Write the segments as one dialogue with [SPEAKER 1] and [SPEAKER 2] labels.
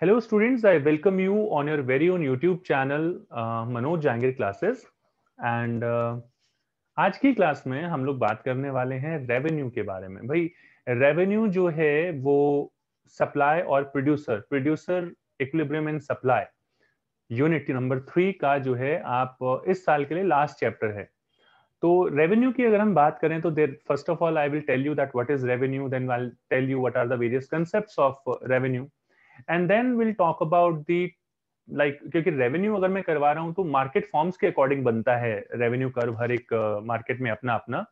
[SPEAKER 1] Hello students I welcome you on your very own YouTube channel Manoj Jahangir classes and आज की class में हम लोग बात करने वाले हैं रेवेन्यू के बारे में भाई रेवेन्यू जो है वो सप्लाई और producer producer equilibrium and supply unit number three का जो है आप uh, इस साल के लिए लास्ट चैप्टर है तो रेवेन्यू की अगर हम बात करें तो there first of all I will tell you that what is revenue then I tell you what are the concept of revenue and then will talk about the like क्योंकि revenue अगर मैं करवा रहा हूँ तो मार्केट फॉर्म्स के according बनता है रेवेन्यू कर्व हर एक मार्केट uh, में अपना अपना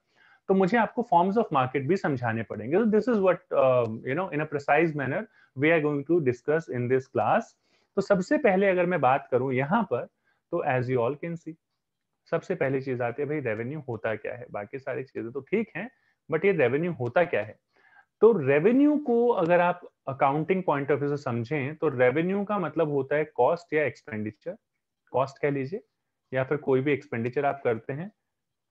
[SPEAKER 1] तो मुझे आपको फॉर्म्स ऑफ मार्केट भी समझाने पड़ेंगे तो this is what you know in a precise manner we are going to discuss in this class तो सबसे पहले अगर मैं बात करूं यहाँ पर तो as you all can see सबसे पहली चीज आती है भाई रेवेन्यू होता क्या है बाकी सारी चीजें तो ठीक है बट ये रेवेन्यू होता क्या है तो रेवेन्यू को अगर आप अकाउंटिंग पॉइंट ऑफ व्यू से समझें तो रेवेन्यू का मतलब होता है कॉस्ट या एक्सपेंडिचर कॉस्ट कह लीजिए या फिर कोई भी एक्सपेंडिचर आप करते हैं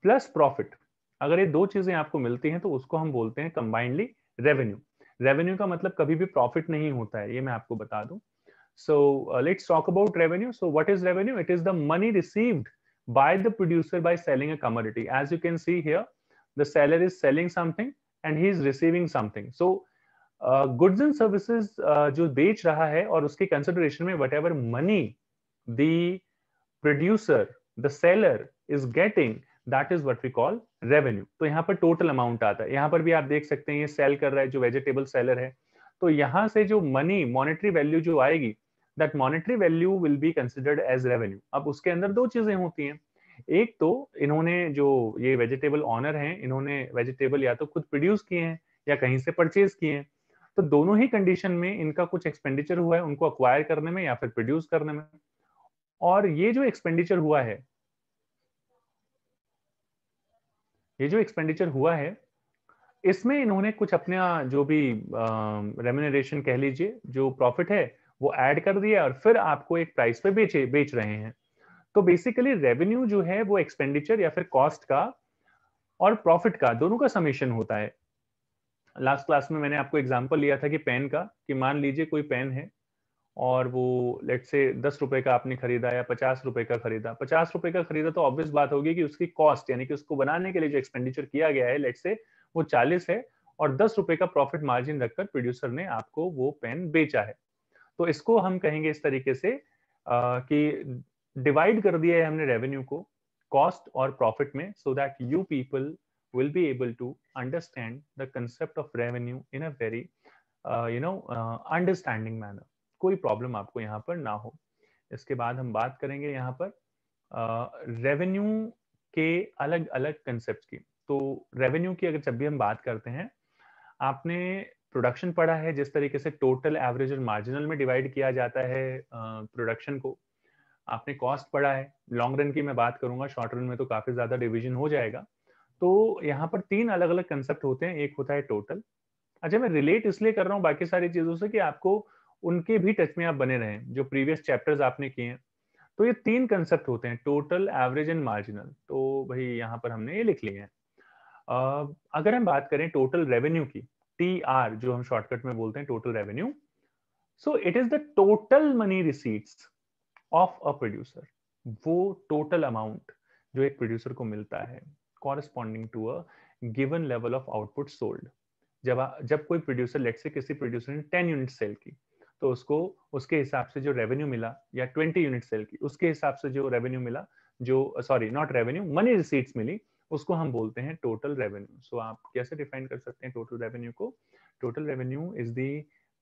[SPEAKER 1] प्लस प्रॉफिट अगर ये दो चीजें आपको मिलती हैं तो उसको हम बोलते हैं कंबाइंडली रेवेन्यू रेवेन्यू का मतलब कभी भी प्रॉफिट नहीं होता है ये मैं आपको बता दूं so let's talk about revenue so what is revenue it is the money received by the producer by selling a commodity as you can see here the seller is selling something and he is receiving something so goods and services जो बेच रहा है और उसके consideration में whatever money the producer the seller is getting that is what we call revenue तो यहाँ पर टोटल अमाउंट आता है यहाँ पर भी आप देख सकते हैं ये सेल कर रहा है जो वेजिटेबल सेलर है तो यहाँ से जो मनी मॉनिटरी वैल्यू जो आएगी that monetary value will be considered as revenue अब उसके अंदर दो चीजें होती हैं एक तो इन्होंने जो ये वेजिटेबल ऑनर हैं इन्होंने वेजिटेबल या तो खुद प्रोड्यूस किए हैं या कहीं से परचेज किए हैं तो दोनों ही कंडीशन में इनका कुछ एक्सपेंडिचर हुआ है उनको अक्वायर करने में या फिर प्रोड्यूस करने में और ये जो एक्सपेंडिचर हुआ है ये जो एक्सपेंडिचर हुआ है इसमें इन्होंने कुछ अपना जो भी रेमिनेशन कह लीजिए जो प्रॉफिट है वो ऐड कर दिया और फिर आपको एक प्राइस पे बेचे बेच रहे हैं तो बेसिकली रेवेन्यू जो है वो एक्सपेंडिचर या फिर कॉस्ट का और प्रॉफिट का दोनों का समीशन होता है लास्ट क्लास में मैंने आपको एग्जाम्पल लिया था कि पेन का कि मान लीजिए कोई पेन है और वो लेट से दस रुपए का आपने खरीदा या पचास रुपए का खरीदा पचास रुपए का खरीदा तो ऑब्वियस बात होगी कि उसकी कॉस्ट यानी कि उसको बनाने के लिए जो एक्सपेंडिचर किया गया है लेट से वो चालीस है और दस रुपए का प्रॉफिट मार्जिन रखकर प्रोड्यूसर ने आपको वो पेन बेचा है तो इसको हम कहेंगे इस तरीके से आ, कि डिवाइड कर दिया है हमने रेवेन्यू को कॉस्ट और प्रॉफिट में so that you people will be able to understand the concept of revenue in a very you know understanding manner कोई प्रॉब्लम आपको यहाँ पर ना हो इसके बाद हम बात करेंगे यहाँ पर रेवेन्यू uh, के अलग अलग कंसेप्ट की तो रेवेन्यू की अगर जब भी हम बात करते हैं आपने प्रोडक्शन पढ़ा है जिस तरीके से टोटल एवरेज और मार्जिनल में डिवाइड किया जाता है प्रोडक्शन uh, को आपने कॉस्ट पढ़ा है लॉन्ग रन की मैं बात करूंगा शॉर्ट रन में तो काफी ज्यादा डिविजन हो जाएगा तो यहाँ पर तीन अलग अलग कंसेप्ट होते हैं एक होता है टोटल अच्छा मैं रिलेट इसलिए कर रहा हूँ बाकी सारी चीजों से कि आपको उनके भी टच में आप बने रहें जो प्रीवियस चैप्टर्स आपने किए हैं तो ये तीन कंसेप्ट होते हैं टोटल एवरेज एंड मार्जिनल तो भाई यहाँ पर हमने ये लिख लिए हैं अगर हम बात करें टोटल रेवेन्यू की टी आर जो हम शॉर्टकट में बोलते हैं total revenue so it is the total money receipts of a producer वो टोटल अमाउंट जो एक प्रोड्यूसर को मिलता है corresponding to a given level of output sold जब आ, जब कोई प्रोड्यूसर लेट से किसी प्रोड्यूसर ने टेन यूनिट सेल की तो उसको उसके हिसाब से जो रेवेन्यू मिला या ट्वेंटी यूनिट सेल की उसके हिसाब से जो रेवेन्यू मिला जो sorry not revenue money receipts मिली उसको हम बोलते हैं टोटल रेवेन्यू सो आप कैसे डिफाइन कर सकते हैं टोटल रेवेन्यू को total revenue is the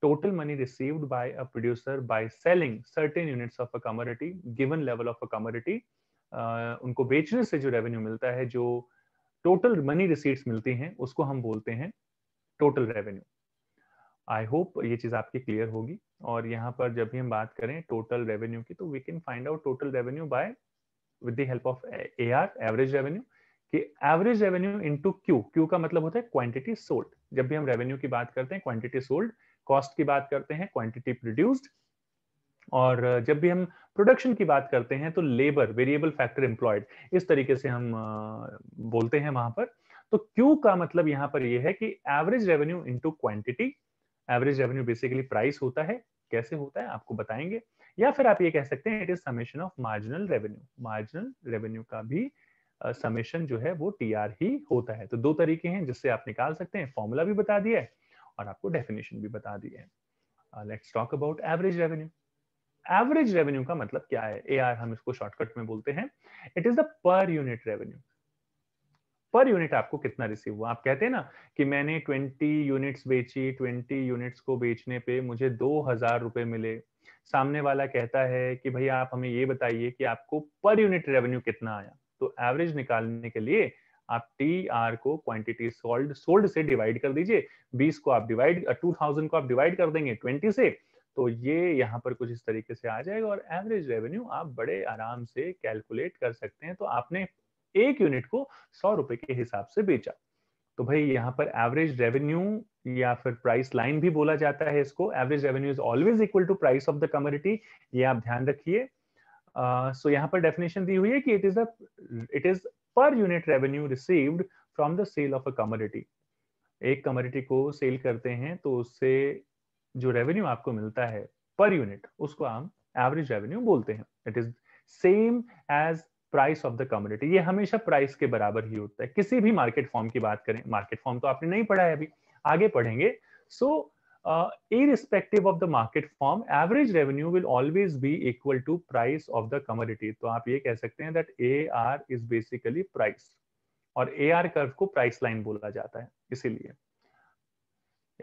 [SPEAKER 1] total money received by a producer by selling certain units of a commodity given level of a commodity uh, उनको बेचने से जो रेवेन्यू मिलता है जो टोटल मनी रिसीट्स मिलती हैं उसको हम बोलते हैं टोटल रेवेन्यू आई होप ये चीज आपकी क्लियर होगी और यहाँ पर जब भी हम बात करें टोटल रेवेन्यू की तो we can find out total revenue by with the help of A R average revenue कि average revenue into Q Q का मतलब होता है क्वांटिटी सोल्ड जब भी हम रेवेन्यू की बात करते हैं क्वांटिटी सोल्ड कॉस्ट की बात करते हैं क्वांटिटी प्रोड्यूस्ड और जब भी हम प्रोडक्शन की बात करते हैं तो लेबर वेरिएबल फैक्टर एम्प्लॉयड इस तरीके से हम बोलते हैं वहां पर तो क्यू का मतलब यहां पर यह है कि average revenue into quantity average revenue basically price होता है कैसे होता है आपको बताएंगे या फिर आप ये कह सकते हैं it is summation of marginal revenue marginal revenue का भी समेशन जो है वो टी आर ही होता है तो दो तरीके हैं जिससे आप निकाल सकते हैं फॉर्मूला भी बता दिया है और आपको डेफिनेशन भी बता दी है let's talk about average revenue average revenue का मतलब क्या है ए आर हम इसको शॉर्टकट में बोलते हैं it is the per unit revenue per unit आपको कितना रिसीव हुआ आप कहते हैं ना कि मैंने 20 यूनिट्स बेची 20 यूनिट्स को बेचने पे मुझे दो हजार रुपए मिले सामने वाला कहता है कि भैया आप हमें ये बताइए कि आपको पर यूनिट रेवेन्यू कितना आया तो एवरेज निकालने के लिए आप टी आर को क्वांटिटी सोल्ड सोल्ड से डिवाइड कर दीजिए 20 को आप डिवाइड 2000 को आप डिवाइड कर देंगे 20 से तो ये यहाँ पर कुछ इस तरीके से आ जाएगा और एवरेज रेवेन्यू आप बड़े आराम से कैलकुलेट कर सकते हैं तो आपने एक यूनिट को सौ रुपए के हिसाब से बेचा तो भाई यहाँ पर एवरेज रेवेन्यू या फिर प्राइस लाइन भी बोला जाता है इसको average revenue is always equal to price of the commodity ये आप ध्यान रखिए सो uh, यहाँ पर डेफिनेशन दी हुई है कि it is it is per unit revenue received from the sale of a commodity एक कमोडिटी को सेल करते हैं तो उससे जो रेवेन्यू आपको मिलता है पर यूनिट उसको हम एवरेज रेवेन्यू बोलते हैं it is same as price of the commodity ये हमेशा प्राइस के बराबर ही होता है किसी भी मार्केट फॉर्म की बात करें मार्केट फॉर्म तो आपने नहीं पढ़ा है अभी आगे पढ़ेंगे सो so, uh, irrespective of the market form average revenue will always be equal to price of the commodity तो आप ये कह सकते हैं that AR is basically price और AR curve को price line बोला जाता है इसीलिए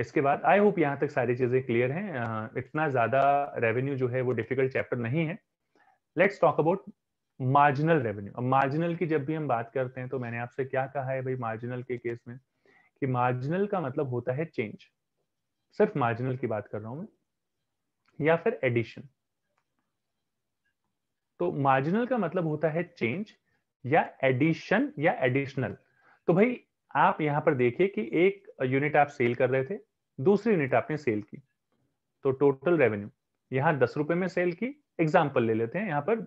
[SPEAKER 1] इसके बाद आई होप यहां तक सारी चीजें क्लियर हैं uh, इतना ज्यादा रेवेन्यू जो है वो डिफिकल्ट चैप्टर नहीं है let's talk about marginal revenue marginal की जब भी हम बात करते हैं तो मैंने आपसे क्या कहा है भाई मार्जिनल के केस में कि मार्जिनल का मतलब होता है चेंज सिर्फ मार्जिनल की बात कर रहा हूं मैं या फिर एडिशन तो मार्जिनल का मतलब होता है चेंज या एडिशन या एडिशनल तो भाई आप यहां पर देखिए कि एक यूनिट आप सेल कर रहे थे दूसरी यूनिट आपने सेल की तो टोटल रेवेन्यू यहां दस रुपए में सेल की एग्जाम्पल ले लेते हैं यहां पर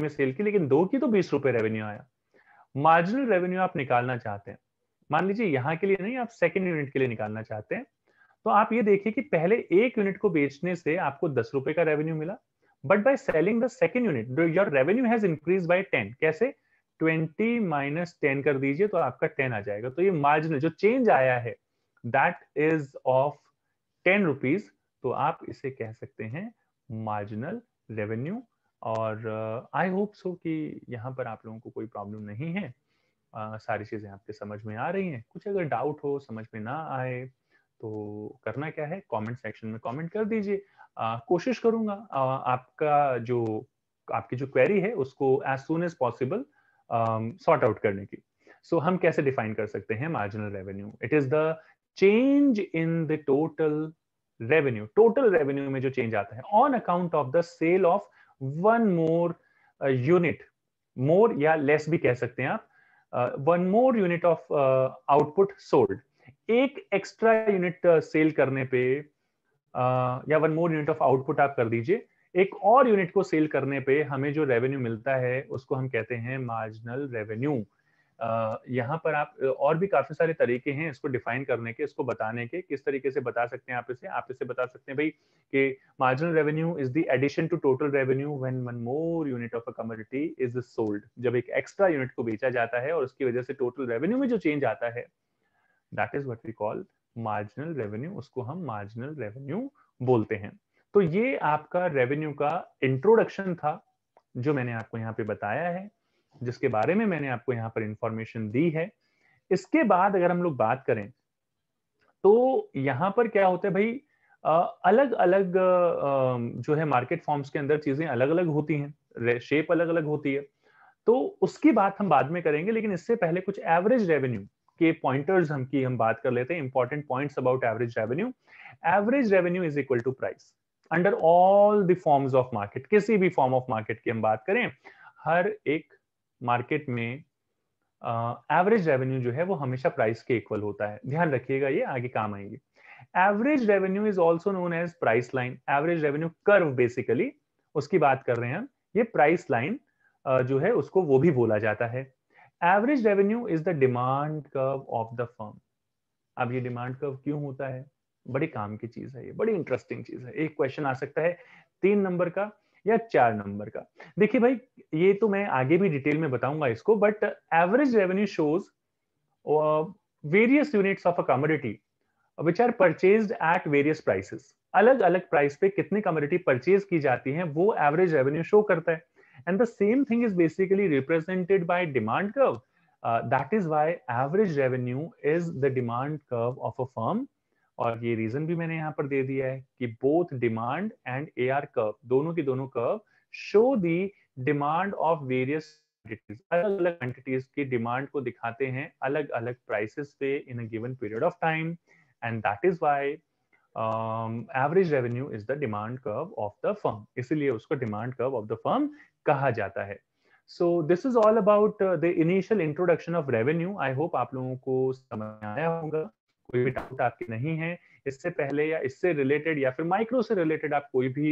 [SPEAKER 1] में सेल की लेकिन दो की तो बीस रुपए रेवेन्यू आया मार्जिनल रेवेन्यू आप निकालना चाहते हैं मान लीजिए यहाँ के लिए नहीं आप सेकेंड यूनिट के लिए निकालना चाहते हैं तो आप ये देखिए कि पहले एक यूनिट को बेचने से आपको दस रुपए का रेवेन्यू मिला but by selling the second unit your revenue has increase by ten कैसे ट्वेंटी माइनस टेन कर दीजिए तो आपका टेन आ जाएगा तो ये मार्जिनल जो चेंज आया है that is of ten rupees तो आप इसे कह सकते हैं मार्जिनल रेवेन्यू और आई होप सो कि यहाँ पर आप लोगों को कोई प्रॉब्लम नहीं है आ, सारी चीजें आपके समझ में आ रही हैं कुछ अगर डाउट हो समझ में ना आए तो करना क्या है कमेंट सेक्शन में कमेंट कर दीजिए कोशिश करूंगा आ, आपका जो आपकी जो क्वेरी है उसको as soon as possible sort out करने की सो so, हम कैसे डिफाइन कर सकते हैं marginal revenue it is the change in the total revenue total revenue में जो चेंज आता है on account of the sale of one more unit more या लेस भी कह सकते हैं आप one more unit of output sold एक एक्स्ट्रा यूनिट सेल करने पे uh, या one more unit of output आप कर दीजिए एक और यूनिट को सेल करने पे हमें जो रेवेन्यू मिलता है उसको हम कहते हैं मार्जिनल रेवेन्यू यहाँ पर आप और भी काफी सारे तरीके हैं इसको डिफाइन करने के इसको बताने के किस तरीके से बता सकते हैं आप इसे आप इसे बता सकते हैं भाई कि marginal revenue is the addition to total revenue when one more unit of a commodity is sold जब एक एक्स्ट्रा यूनिट को बेचा जाता है और उसकी वजह से टोटल रेवेन्यू में जो चेंज आता है that is what we call marginal revenue उसको हम मार्जिनल रेवेन्यू बोलते हैं तो ये आपका रेवेन्यू का इंट्रोडक्शन था जो मैंने आपको यहाँ पे बताया है जिसके बारे में मैंने आपको यहाँ पर इंफॉर्मेशन दी है इसके बाद अगर हम लोग बात करें तो यहाँ पर क्या होता है भाई अलग अलग जो है मार्केट फॉर्म्स के अंदर चीजें अलग अलग होती हैं शेप अलग अलग होती है तो उसकी बात हम बाद में करेंगे लेकिन इससे पहले कुछ एवरेज रेवेन्यू के पॉइंटर्स हम की हम बात कर लेते हैं important points about average revenue average revenue is equal to price under all the forms of market किसी भी फॉर्म ऑफ मार्केट की हम बात करें हर एक मार्केट में एवरेज रेवेन्यू जो है वो हमेशा प्राइस के इक्वल होता है ध्यान रखिएगा ये आगे काम आएंगे average revenue is also known as price line average revenue curve basically उसकी बात कर रहे हैं हम ये प्राइस लाइन जो है उसको वो भी बोला जाता है average revenue is the demand curve of the firm अब ये डिमांड कर्व क्यों होता है बड़ी काम की चीज है ये बड़ी इंटरेस्टिंग चीज है एक क्वेश्चन आ सकता है तीन नंबर का या चार नंबर का देखिए भाई ये तो मैं आगे भी डिटेल में बताऊंगा इसको but average revenue shows various units of a commodity which are purchase at various prices अलग अलग प्राइस पे कितनी कमोडिटी परचेज की जाती है वो एवरेज रेवेन्यू शो करता है and the same thing is basically represented by demand curve that is why average revenue is the demand curve of a firm और ये रीजन भी मैंने यहाँ पर दे दिया है कि both demand and A R curve दोनों की दोनों curve show the demand of various अलग अलग क्वान्टिटीज की डिमांड को दिखाते हैं अलग अलग प्राइसेस पे in a given period of time and that is why average revenue is the demand curve of the firm इसीलिए उसको demand curve of the firm कहा जाता है so this is all about the initial introduction of revenue I hope आप लोगों को समझ आया होगा कोई भी डाउट आपके नहीं है इससे पहले या इससे रिलेटेड या फिर माइक्रो से रिलेटेड आप कोई भी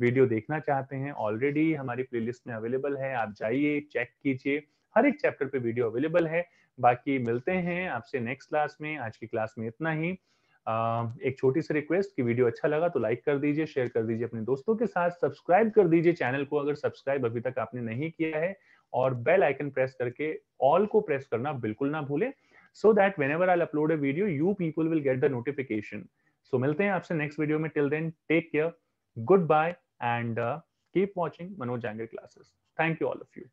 [SPEAKER 1] वीडियो देखना चाहते हैं ऑलरेडी हमारी प्लेलिस्ट में अवेलेबल है आप जाइए चेक कीजिए हर एक चैप्टर पे वीडियो अवेलेबल है बाकी मिलते हैं आपसे नेक्स्ट क्लास में आज की क्लास में इतना ही एक छोटी सी रिक्वेस्ट कि वीडियो अच्छा लगा तो लाइक कर दीजिए शेयर कर दीजिए अपने दोस्तों के साथ सब्सक्राइब कर दीजिए चैनल को अगर सब्सक्राइब अभी तक आपने नहीं किया है और बेल आइकन प्रेस करके ऑल को प्रेस करना बिल्कुल ना भूलें so that whenever I'll upload a video, you people will get the notification. So milte hain aapse next video mein. Till then, take care, goodbye, and uh, keep watching Manoj Jangar classes. Thank you all of you.